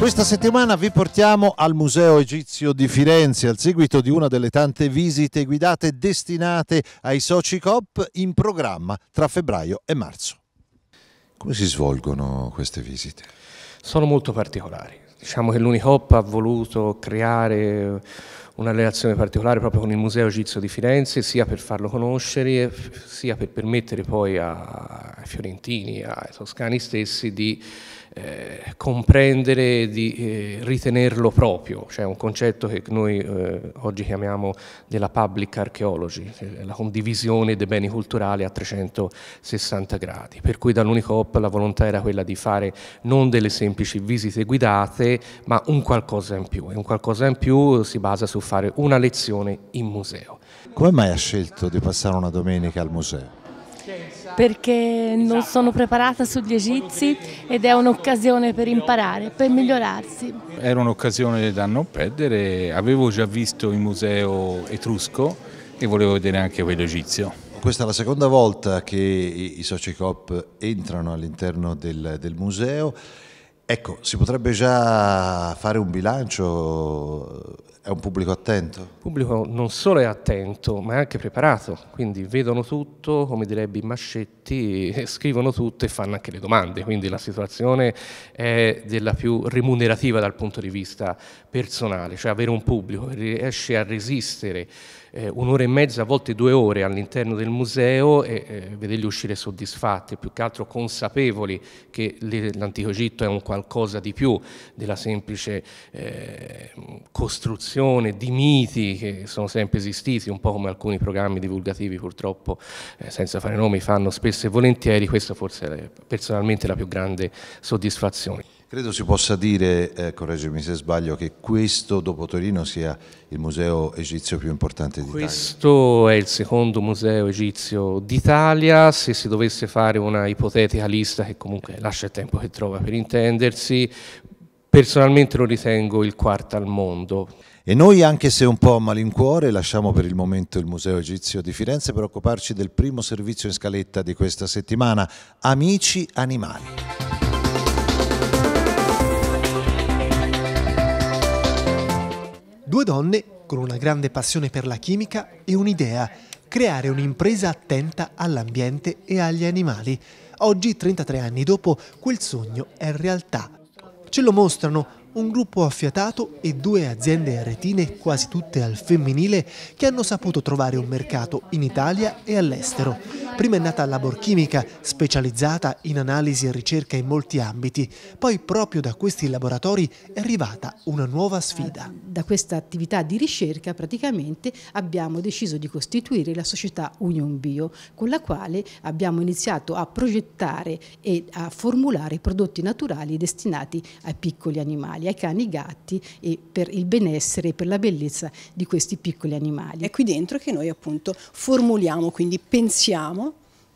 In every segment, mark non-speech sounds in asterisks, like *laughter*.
Questa settimana vi portiamo al Museo Egizio di Firenze al seguito di una delle tante visite guidate destinate ai soci COP in programma tra febbraio e marzo. Come si svolgono queste visite? Sono molto particolari. Diciamo che l'Unicop ha voluto creare una relazione particolare proprio con il Museo Egizio di Firenze, sia per farlo conoscere, sia per permettere poi ai fiorentini, ai toscani stessi di eh, comprendere, di eh, ritenerlo proprio, cioè un concetto che noi eh, oggi chiamiamo della public archaeology, la condivisione dei beni culturali a 360 gradi, per cui dall'Unicop la volontà era quella di fare non delle semplici visite guidate, ma un qualcosa in più, e un qualcosa in più si basa su fare una lezione in museo. Come mai ha scelto di passare una domenica al museo? perché non esatto. sono preparata sugli egizi ed è un'occasione per imparare, per migliorarsi. Era un'occasione da non perdere, avevo già visto il museo etrusco e volevo vedere anche quello egizio. Questa è la seconda volta che i soci COP entrano all'interno del, del museo Ecco, si potrebbe già fare un bilancio, è un pubblico attento? Il pubblico non solo è attento, ma è anche preparato, quindi vedono tutto, come direbbe i mascetti, *laughs* scrivono tutto e fanno anche le domande, quindi la situazione è della più remunerativa dal punto di vista personale, cioè avere un pubblico che riesce a resistere eh, un'ora e mezza, a volte due ore all'interno del museo e eh, vederli uscire soddisfatti, più che altro consapevoli che l'Antico Egitto è un qualcosa di più della semplice eh, costruzione di miti che sono sempre esistiti, un po' come alcuni programmi divulgativi purtroppo, eh, senza fare nomi, fanno spesso e volentieri, questa forse è personalmente la più grande soddisfazione. Credo si possa dire, eh, correggimi se sbaglio, che questo dopo Torino sia il museo egizio più importante d'Italia. Questo è il secondo museo egizio d'Italia, se si dovesse fare una ipotetica lista che comunque lascia il tempo che trova per intendersi, personalmente lo ritengo il quarto al mondo. E noi, anche se un po' a malincuore, lasciamo per il momento il Museo Egizio di Firenze per occuparci del primo servizio in scaletta di questa settimana, Amici Animali. Due donne con una grande passione per la chimica e un'idea, creare un'impresa attenta all'ambiente e agli animali. Oggi, 33 anni dopo, quel sogno è realtà. Ce lo mostrano un gruppo affiatato e due aziende retine quasi tutte al femminile, che hanno saputo trovare un mercato in Italia e all'estero. Prima è nata Laborchimica, specializzata in analisi e ricerca in molti ambiti, poi proprio da questi laboratori è arrivata una nuova sfida. Da questa attività di ricerca praticamente abbiamo deciso di costituire la società Union Bio, con la quale abbiamo iniziato a progettare e a formulare prodotti naturali destinati ai piccoli animali animali, ai cani, ai gatti e per il benessere e per la bellezza di questi piccoli animali. È qui dentro che noi appunto formuliamo, quindi pensiamo,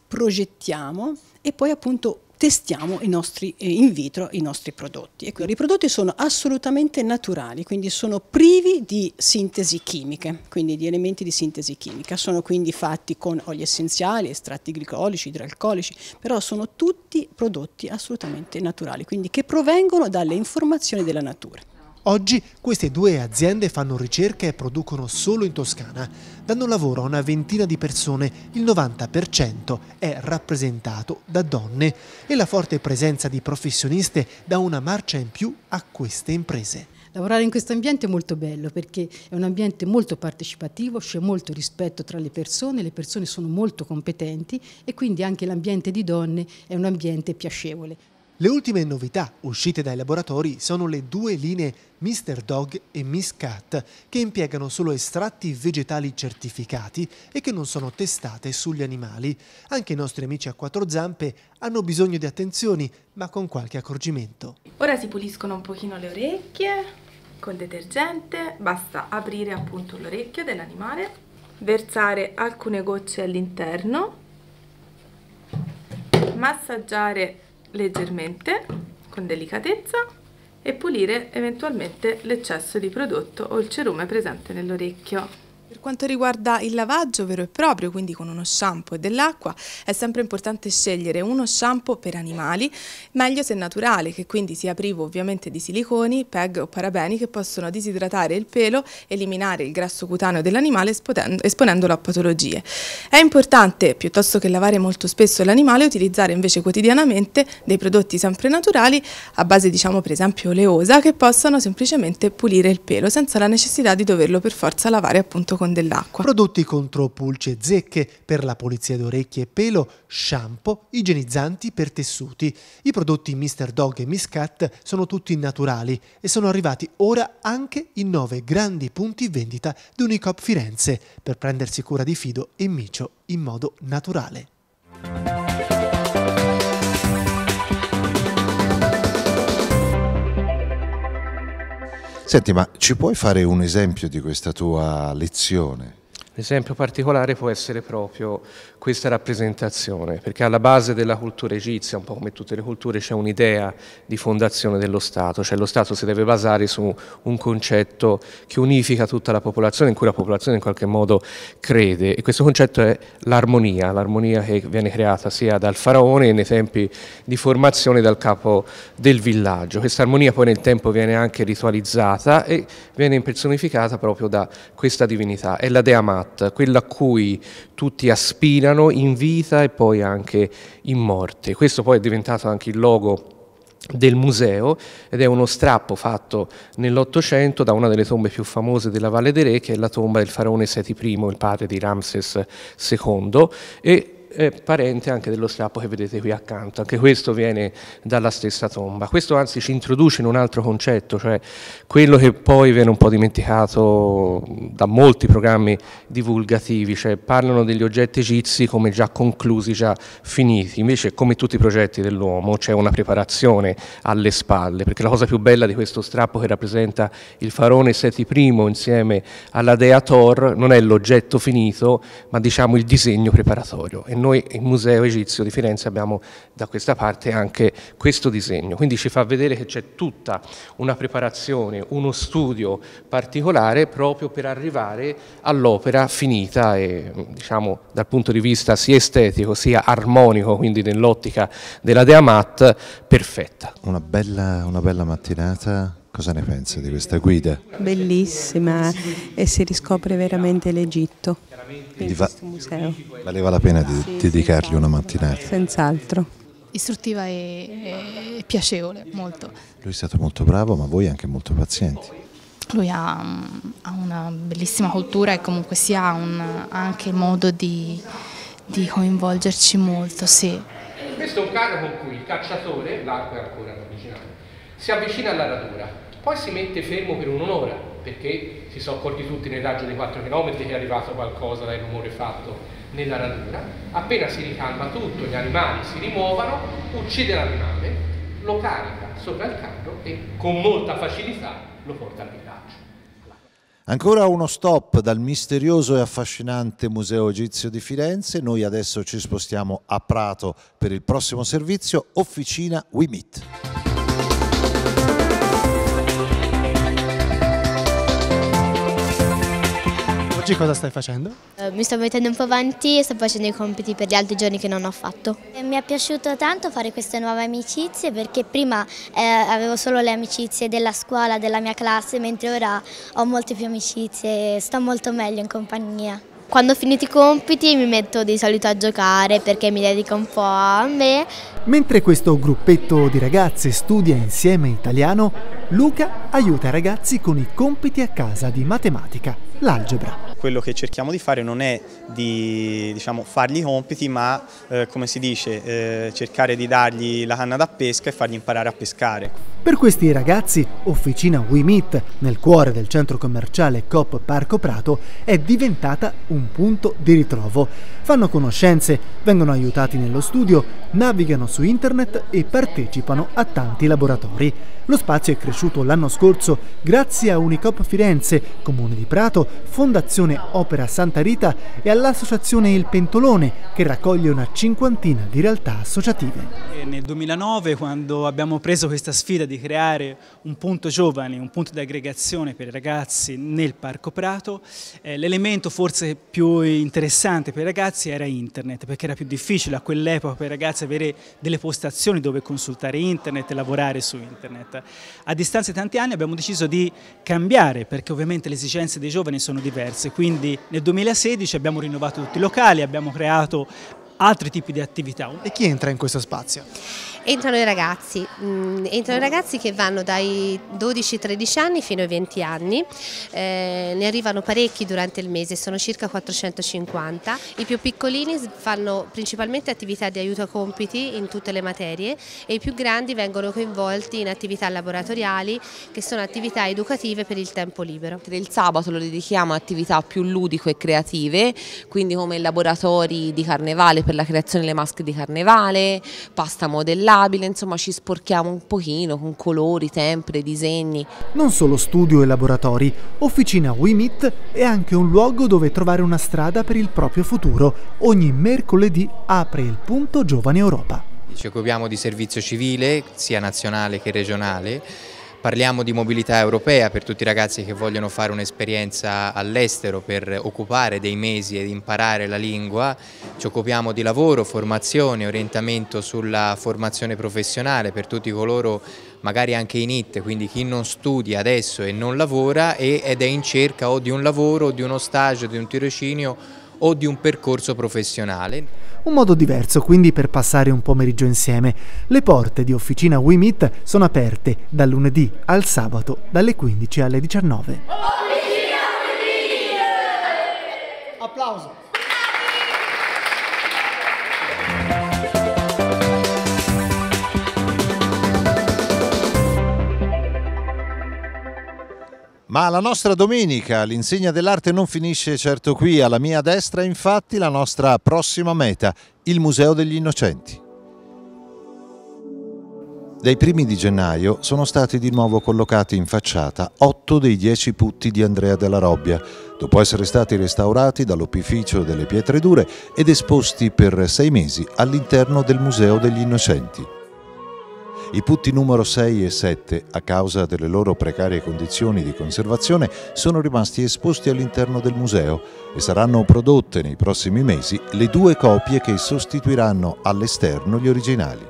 progettiamo e poi appunto testiamo i nostri, eh, in vitro i nostri prodotti. Ecco, I prodotti sono assolutamente naturali, quindi sono privi di sintesi chimiche, quindi di elementi di sintesi chimica. Sono quindi fatti con oli essenziali, estratti glicolici, idroalcolici, però sono tutti prodotti assolutamente naturali, quindi che provengono dalle informazioni della natura. Oggi queste due aziende fanno ricerca e producono solo in Toscana. Danno lavoro a una ventina di persone, il 90% è rappresentato da donne e la forte presenza di professioniste dà una marcia in più a queste imprese. Lavorare in questo ambiente è molto bello perché è un ambiente molto partecipativo, c'è molto rispetto tra le persone, le persone sono molto competenti e quindi anche l'ambiente di donne è un ambiente piacevole. Le ultime novità uscite dai laboratori sono le due linee Mr. Dog e Miss Cat, che impiegano solo estratti vegetali certificati e che non sono testate sugli animali. Anche i nostri amici a quattro zampe hanno bisogno di attenzioni, ma con qualche accorgimento. Ora si puliscono un pochino le orecchie con detergente, basta aprire appunto l'orecchio dell'animale, versare alcune gocce all'interno, massaggiare leggermente con delicatezza e pulire eventualmente l'eccesso di prodotto o il cerume presente nell'orecchio. Per quanto riguarda il lavaggio vero e proprio, quindi con uno shampoo e dell'acqua, è sempre importante scegliere uno shampoo per animali, meglio se naturale, che quindi sia privo ovviamente di siliconi, PEG o parabeni che possono disidratare il pelo, eliminare il grasso cutaneo dell'animale esponendolo a patologie. È importante, piuttosto che lavare molto spesso l'animale, utilizzare invece quotidianamente dei prodotti sempre naturali, a base diciamo per esempio oleosa, che possano semplicemente pulire il pelo senza la necessità di doverlo per forza lavare appunto con con dell'acqua. Prodotti contro pulce e zecche, per la pulizia d'orecchie e pelo, shampoo, igienizzanti per tessuti. I prodotti Mr. Dog e Miss Cat sono tutti naturali e sono arrivati ora anche in nove grandi punti vendita di Unicop Firenze per prendersi cura di Fido e Micio in modo naturale. Senti, ma ci puoi fare un esempio di questa tua lezione? L'esempio particolare può essere proprio questa rappresentazione, perché alla base della cultura egizia, un po' come tutte le culture, c'è un'idea di fondazione dello Stato, cioè lo Stato si deve basare su un concetto che unifica tutta la popolazione, in cui la popolazione in qualche modo crede, e questo concetto è l'armonia, l'armonia che viene creata sia dal faraone nei tempi di formazione dal capo del villaggio. Questa armonia poi nel tempo viene anche ritualizzata e viene impersonificata proprio da questa divinità, è la Dea Mata. Zermatt, quella a cui tutti aspirano in vita e poi anche in morte. Questo poi è diventato anche il logo del museo ed è uno strappo fatto nell'Ottocento da una delle tombe più famose della Valle dei Re che è la tomba del faraone Seti I, il padre di Ramses II e è parente anche dello strappo che vedete qui accanto, anche questo viene dalla stessa tomba. Questo anzi ci introduce in un altro concetto, cioè quello che poi viene un po' dimenticato da molti programmi divulgativi, cioè parlano degli oggetti egizi come già conclusi, già finiti, invece come tutti i progetti dell'uomo c'è una preparazione alle spalle, perché la cosa più bella di questo strappo che rappresenta il faraone Seti I insieme alla dea Thor non è l'oggetto finito, ma diciamo il disegno preparatorio. E noi in Museo Egizio di Firenze abbiamo da questa parte anche questo disegno, quindi ci fa vedere che c'è tutta una preparazione, uno studio particolare proprio per arrivare all'opera finita e diciamo dal punto di vista sia estetico sia armonico, quindi nell'ottica della Dea Deamat, perfetta. Una bella, una bella mattinata Cosa ne pensi di questa guida? Bellissima eh. e si riscopre veramente l'Egitto. Quindi va, museo. valeva la pena di sì, dedicargli una mattinata. Senz'altro. Istruttiva e, e, piacevole, molto. Lui è stato molto bravo, ma voi anche molto pazienti. Lui ha, ha una bellissima cultura e comunque si ha, un, ha anche modo di, di coinvolgerci molto, sì. Questo è un carro con cui il cacciatore, l'arco è ancora avvicinato, si avvicina alla radura poi si mette fermo per un'ora, perché si sono accorti tutti nel raggio dei 4 km che è arrivato qualcosa dal rumore fatto nella radura. Appena si ricalma tutto, gli animali si rimuovono, uccide l'animale, lo carica sopra il carro e con molta facilità lo porta al villaggio. Ancora uno stop dal misterioso e affascinante Museo Egizio di Firenze. Noi adesso ci spostiamo a Prato per il prossimo servizio Officina We Meet. Oggi cosa stai facendo? Eh, mi sto mettendo un po' avanti e sto facendo i compiti per gli altri giorni che non ho fatto. Eh, mi è piaciuto tanto fare queste nuove amicizie perché prima eh, avevo solo le amicizie della scuola, della mia classe, mentre ora ho molte più amicizie e sto molto meglio in compagnia. Quando ho finito i compiti mi metto di solito a giocare perché mi dedico un po' a me. Mentre questo gruppetto di ragazze studia insieme italiano, Luca aiuta i ragazzi con i compiti a casa di matematica, l'algebra quello che cerchiamo di fare non è di diciamo, fargli i compiti ma eh, come si dice eh, cercare di dargli la canna da pesca e fargli imparare a pescare. Per questi ragazzi Officina We Meet nel cuore del centro commerciale Coop Parco Prato è diventata un punto di ritrovo. Fanno conoscenze, vengono aiutati nello studio, navigano su internet e partecipano a tanti laboratori. Lo spazio è cresciuto l'anno scorso grazie a Unicop Firenze, Comune di Prato, Fondazione Fondazione Opera Santa Rita e all'Associazione Il Pentolone che raccoglie una cinquantina di realtà associative. E nel 2009 quando abbiamo preso questa sfida di creare un punto giovani, un punto di aggregazione per i ragazzi nel Parco Prato, eh, l'elemento forse più interessante per i ragazzi era internet perché era più difficile a quell'epoca per i ragazzi avere delle postazioni dove consultare internet e lavorare su internet. A distanza di tanti anni abbiamo deciso di cambiare perché ovviamente le esigenze dei giovani sono diverse, quindi nel 2016 abbiamo rinnovato tutti i locali, abbiamo creato altri tipi di attività. E chi entra in questo spazio? Entrano i ragazzi, mm, entrano i ragazzi che vanno dai 12-13 anni fino ai 20 anni, eh, ne arrivano parecchi durante il mese, sono circa 450. I più piccolini fanno principalmente attività di aiuto a compiti in tutte le materie e i più grandi vengono coinvolti in attività laboratoriali che sono attività educative per il tempo libero. Il sabato lo dedichiamo a attività più ludico e creative, quindi come laboratori di carnevale per la creazione delle maschere di carnevale, pasta modellata, stabile, insomma ci sporchiamo un pochino con colori, tempre, disegni. Non solo studio e laboratori, Officina WeMeet è anche un luogo dove trovare una strada per il proprio futuro. Ogni mercoledì apre il punto Giovane Europa. Ci occupiamo di servizio civile, sia nazionale che regionale, Parliamo di mobilità europea per tutti i ragazzi che vogliono fare un'esperienza all'estero per occupare dei mesi ed imparare la lingua, ci occupiamo di lavoro, formazione, orientamento sulla formazione professionale per tutti coloro magari anche in IT, quindi chi non studia adesso e non lavora ed è in cerca o di un lavoro, di uno stage, di un tirocinio o di un percorso professionale. Un modo diverso quindi per passare un pomeriggio insieme. Le porte di Officina WeMeet sono aperte dal lunedì al sabato dalle 15 alle 19. Officina WeMeet! Applauso! Ma la nostra domenica, l'insegna dell'arte non finisce certo qui, alla mia destra infatti la nostra prossima meta, il Museo degli Innocenti. Dai primi di gennaio sono stati di nuovo collocati in facciata otto dei dieci putti di Andrea della Robbia, dopo essere stati restaurati dall'opificio delle pietre dure ed esposti per sei mesi all'interno del Museo degli Innocenti. I putti numero 6 e 7, a causa delle loro precarie condizioni di conservazione, sono rimasti esposti all'interno del museo e saranno prodotte nei prossimi mesi le due copie che sostituiranno all'esterno gli originali.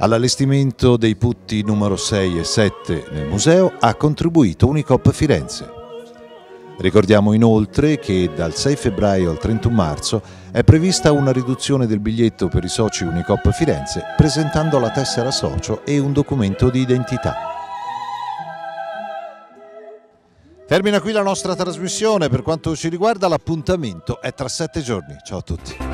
All'allestimento dei putti numero 6 e 7 nel museo ha contribuito Unicop Firenze. Ricordiamo inoltre che dal 6 febbraio al 31 marzo è prevista una riduzione del biglietto per i soci Unicop Firenze presentando la tessera socio e un documento di identità. Termina qui la nostra trasmissione, per quanto ci riguarda l'appuntamento è tra sette giorni. Ciao a tutti.